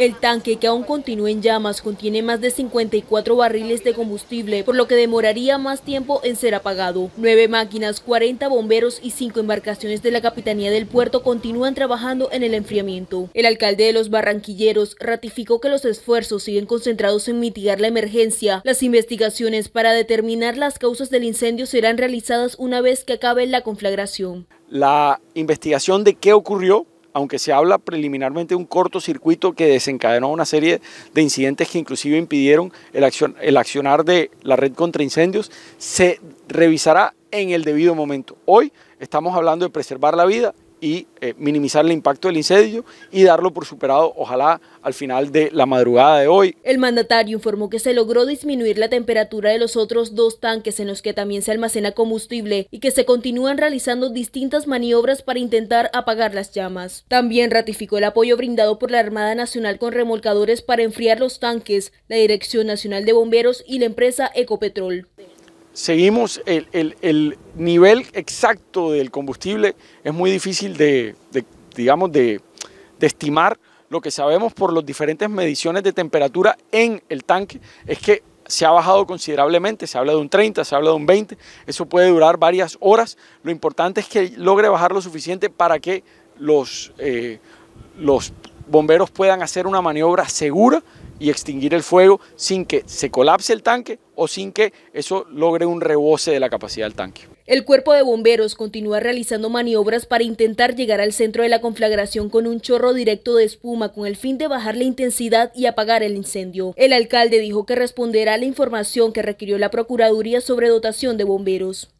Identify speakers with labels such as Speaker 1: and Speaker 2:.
Speaker 1: El tanque, que aún continúa en llamas, contiene más de 54 barriles de combustible, por lo que demoraría más tiempo en ser apagado. Nueve máquinas, 40 bomberos y cinco embarcaciones de la Capitanía del Puerto continúan trabajando en el enfriamiento. El alcalde de los Barranquilleros ratificó que los esfuerzos siguen concentrados en mitigar la emergencia. Las investigaciones para determinar las causas del incendio serán realizadas una vez que acabe la conflagración.
Speaker 2: La investigación de qué ocurrió aunque se habla preliminarmente de un cortocircuito que desencadenó una serie de incidentes que inclusive impidieron el, el accionar de la red contra incendios, se revisará en el debido momento. Hoy estamos hablando de preservar la vida y eh, minimizar el impacto del incendio y darlo por superado, ojalá al final de la madrugada de hoy.
Speaker 1: El mandatario informó que se logró disminuir la temperatura de los otros dos tanques en los que también se almacena combustible y que se continúan realizando distintas maniobras para intentar apagar las llamas. También ratificó el apoyo brindado por la Armada Nacional con remolcadores para enfriar los tanques, la Dirección Nacional de Bomberos y la empresa Ecopetrol
Speaker 2: seguimos el, nivel exacto del combustible, es muy difícil de, digamos, de, estimar. Lo que sabemos por las diferentes mediciones de temperatura en el tanque es que se ha bajado considerablemente, se habla de un 30, se habla de un 20, eso puede durar varias horas. Lo importante es que logre bajar lo suficiente para que los eh, bomberos puedan hacer una maniobra segura y extinguir el fuego sin que se colapse el tanque o sin que eso logre un reboce de la capacidad del tanque.
Speaker 1: El cuerpo de bomberos continúa realizando maniobras para intentar llegar al centro de la conflagración con un chorro directo de espuma con el fin de bajar la intensidad y apagar el incendio. El alcalde dijo que responderá a la información que requirió la Procuraduría sobre dotación de bomberos.